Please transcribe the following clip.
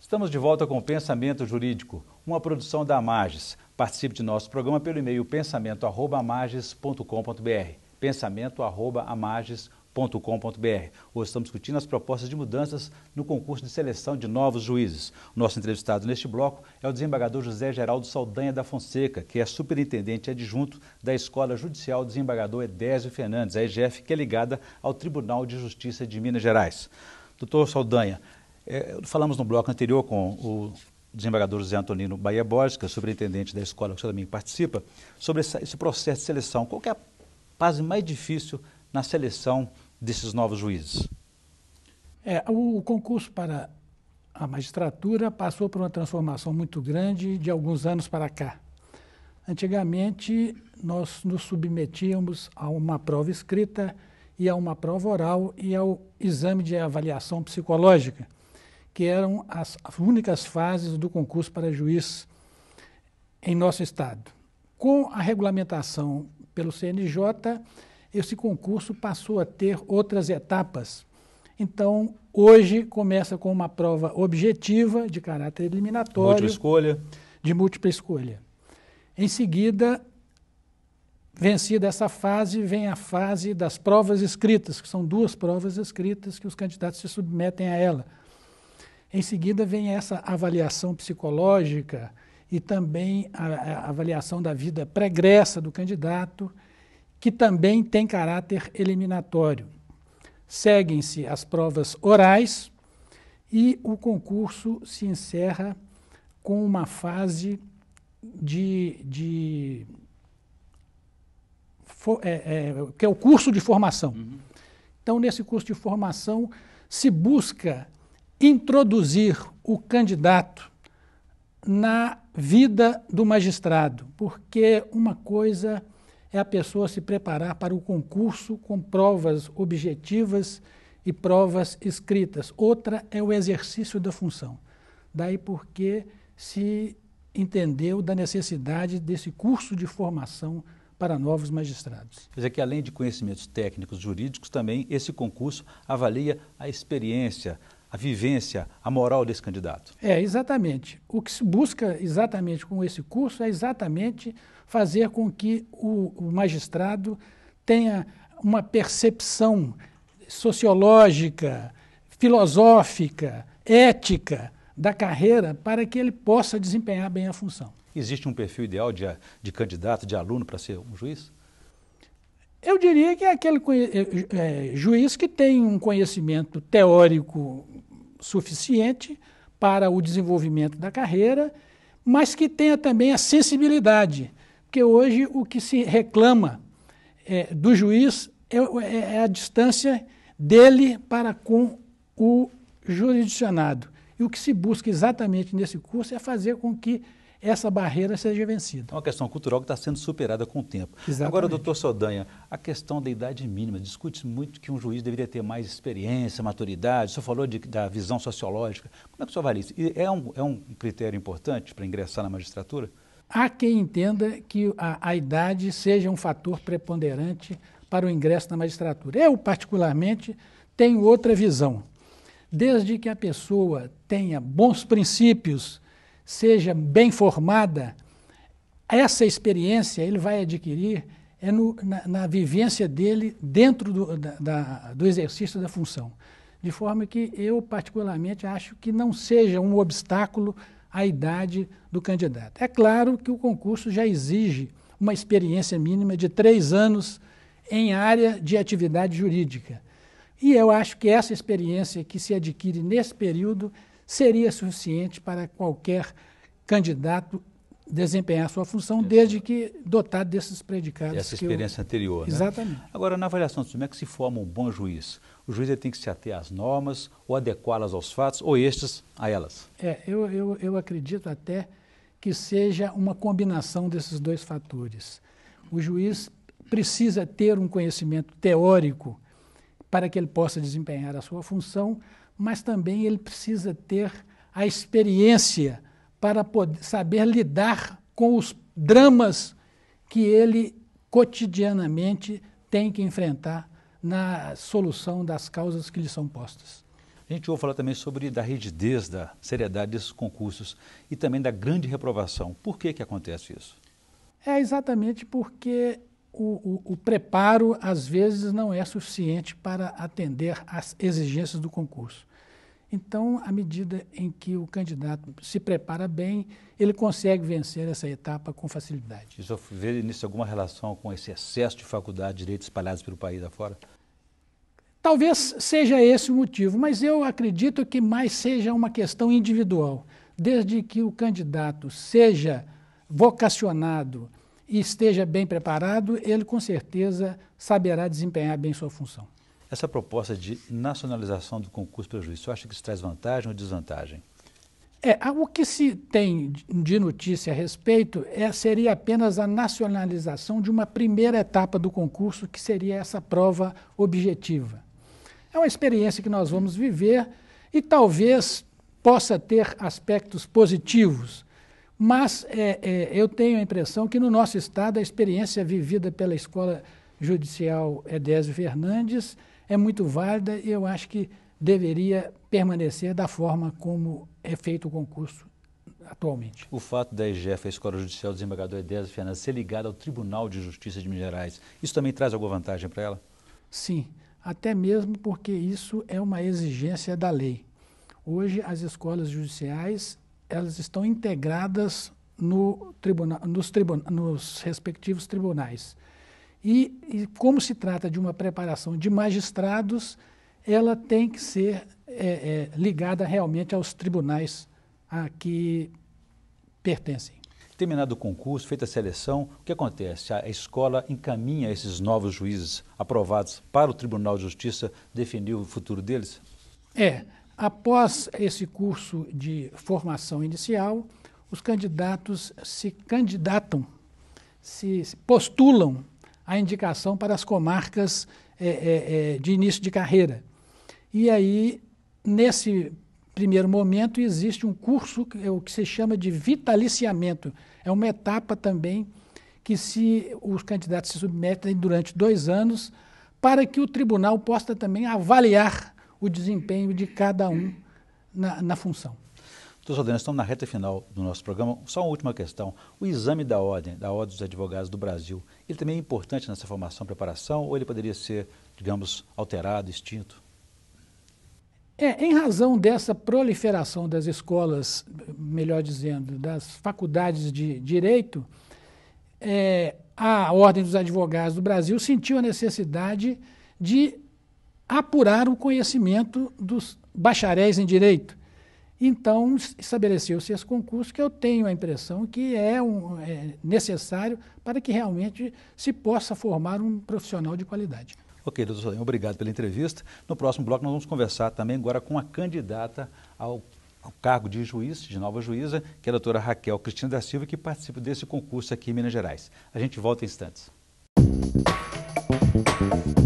Estamos de volta com o Pensamento Jurídico, uma produção da Amages. Participe de nosso programa pelo e-mail pensamento@amages.com.br. pensamento@amages.com.br www.juizes.com.br. Hoje estamos discutindo as propostas de mudanças no concurso de seleção de novos juízes. Nosso entrevistado neste bloco é o desembargador José Geraldo Saldanha da Fonseca, que é superintendente adjunto da Escola Judicial Desembargador Edésio Fernandes, a EGF, que é ligada ao Tribunal de Justiça de Minas Gerais. Doutor Saldanha, é, falamos no bloco anterior com o desembargador José Antonino Bahia Borges, que é superintendente da escola que o senhor também participa, sobre essa, esse processo de seleção. Qual é a fase mais difícil na seleção desses novos juízes? É, o concurso para a magistratura passou por uma transformação muito grande de alguns anos para cá. Antigamente, nós nos submetíamos a uma prova escrita e a uma prova oral e ao exame de avaliação psicológica, que eram as únicas fases do concurso para juiz em nosso estado. Com a regulamentação pelo CNJ, esse concurso passou a ter outras etapas. Então, hoje começa com uma prova objetiva, de caráter eliminatório. Múltipla escolha. De múltipla escolha. Em seguida, vencida essa fase, vem a fase das provas escritas, que são duas provas escritas que os candidatos se submetem a ela. Em seguida, vem essa avaliação psicológica e também a, a avaliação da vida pregressa do candidato que também tem caráter eliminatório. Seguem-se as provas orais e o concurso se encerra com uma fase de, de é, é, que é o curso de formação. Uhum. Então, nesse curso de formação, se busca introduzir o candidato na vida do magistrado, porque uma coisa é a pessoa se preparar para o concurso com provas objetivas e provas escritas. Outra é o exercício da função. Daí porque se entendeu da necessidade desse curso de formação para novos magistrados. Quer dizer é que, além de conhecimentos técnicos jurídicos, também esse concurso avalia a experiência, a vivência, a moral desse candidato. É, exatamente. O que se busca exatamente com esse curso é exatamente fazer com que o, o magistrado tenha uma percepção sociológica, filosófica, ética da carreira para que ele possa desempenhar bem a função. Existe um perfil ideal de, de candidato, de aluno para ser um juiz? Eu diria que é aquele é, é, juiz que tem um conhecimento teórico suficiente para o desenvolvimento da carreira, mas que tenha também a sensibilidade, porque hoje o que se reclama é, do juiz é, é, é a distância dele para com o jurisdicionado. E o que se busca exatamente nesse curso é fazer com que essa barreira seja vencida. É uma questão cultural que está sendo superada com o tempo. Exatamente. Agora, doutor Sodanha, a questão da idade mínima. Discute-se muito que um juiz deveria ter mais experiência, maturidade. O senhor falou de, da visão sociológica. Como é que o senhor avalia isso? E é um, é um critério importante para ingressar na magistratura? Há quem entenda que a, a idade seja um fator preponderante para o ingresso na magistratura. Eu, particularmente, tenho outra visão. Desde que a pessoa tenha bons princípios, seja bem formada, essa experiência ele vai adquirir é no, na, na, vivência dele dentro do, da, da, do exercício da função. De forma que eu, particularmente, acho que não seja um obstáculo a idade do candidato. É claro que o concurso já exige uma experiência mínima de três anos em área de atividade jurídica. E eu acho que essa experiência que se adquire nesse período seria suficiente para qualquer candidato desempenhar sua função, desde que dotado desses predicados. Essa experiência eu... anterior. Né? Exatamente. Agora, na avaliação disso, como é que se forma um bom juiz? O juiz tem que se ater às normas ou adequá-las aos fatos, ou estes a elas? É, eu, eu, eu acredito até que seja uma combinação desses dois fatores. O juiz precisa ter um conhecimento teórico para que ele possa desempenhar a sua função, mas também ele precisa ter a experiência para poder saber lidar com os dramas que ele cotidianamente tem que enfrentar na solução das causas que lhe são postas. A gente ouve falar também sobre da rigidez, da seriedade desses concursos e também da grande reprovação. Por que, que acontece isso? É exatamente porque o, o, o preparo, às vezes, não é suficiente para atender às exigências do concurso. Então, à medida em que o candidato se prepara bem, ele consegue vencer essa etapa com facilidade. Isso vê nisso alguma relação com esse excesso de faculdades de direito espalhados pelo país afora? Talvez seja esse o motivo, mas eu acredito que mais seja uma questão individual. Desde que o candidato seja vocacionado e esteja bem preparado, ele com certeza saberá desempenhar bem sua função essa proposta de nacionalização do concurso pelo juiz, você acha que isso traz vantagem ou desvantagem? É, o que se tem de notícia a respeito é, seria apenas a nacionalização de uma primeira etapa do concurso, que seria essa prova objetiva. É uma experiência que nós vamos viver e talvez possa ter aspectos positivos, mas é, é, eu tenho a impressão que no nosso Estado a experiência vivida pela Escola Judicial Edésio Fernandes é muito válida e eu acho que deveria permanecer da forma como é feito o concurso atualmente. O fato da EGF, a Escola Judicial do Desembargador Edésio Fernandes, ser ligada ao Tribunal de Justiça de Minas Gerais, isso também traz alguma vantagem para ela? Sim, até mesmo porque isso é uma exigência da lei. Hoje, as escolas judiciais elas estão integradas no tribuna nos, tribuna nos respectivos tribunais. E, e como se trata de uma preparação de magistrados, ela tem que ser é, é, ligada realmente aos tribunais a que pertencem. Terminado o concurso, feita a seleção, o que acontece? A escola encaminha esses novos juízes aprovados para o Tribunal de Justiça definir o futuro deles? É. Após esse curso de formação inicial, os candidatos se candidatam, se postulam a indicação para as comarcas é, é, é, de início de carreira. E aí, nesse primeiro momento, existe um curso, que, é o que se chama de vitaliciamento. É uma etapa também que se os candidatos se submetem durante dois anos para que o tribunal possa também avaliar o desempenho de cada um na, na função. Doutor Sodré, estamos na reta final do nosso programa. Só uma última questão. O exame da ordem, da ordem dos advogados do Brasil, ele também é importante nessa formação, preparação, ou ele poderia ser, digamos, alterado, extinto? É, em razão dessa proliferação das escolas, melhor dizendo, das faculdades de direito, é, a Ordem dos Advogados do Brasil sentiu a necessidade de apurar o conhecimento dos bacharéis em direito. Então, estabeleceu-se esse concurso que eu tenho a impressão que é, um, é, necessário para que realmente se possa formar um profissional de qualidade. Ok, doutor Solim, obrigado pela entrevista. No próximo bloco nós vamos conversar também agora com a candidata ao, ao cargo de juiz, de nova juíza, que é a doutora Raquel Cristina da Silva, que participa desse concurso aqui em Minas Gerais. A gente volta em instantes. Música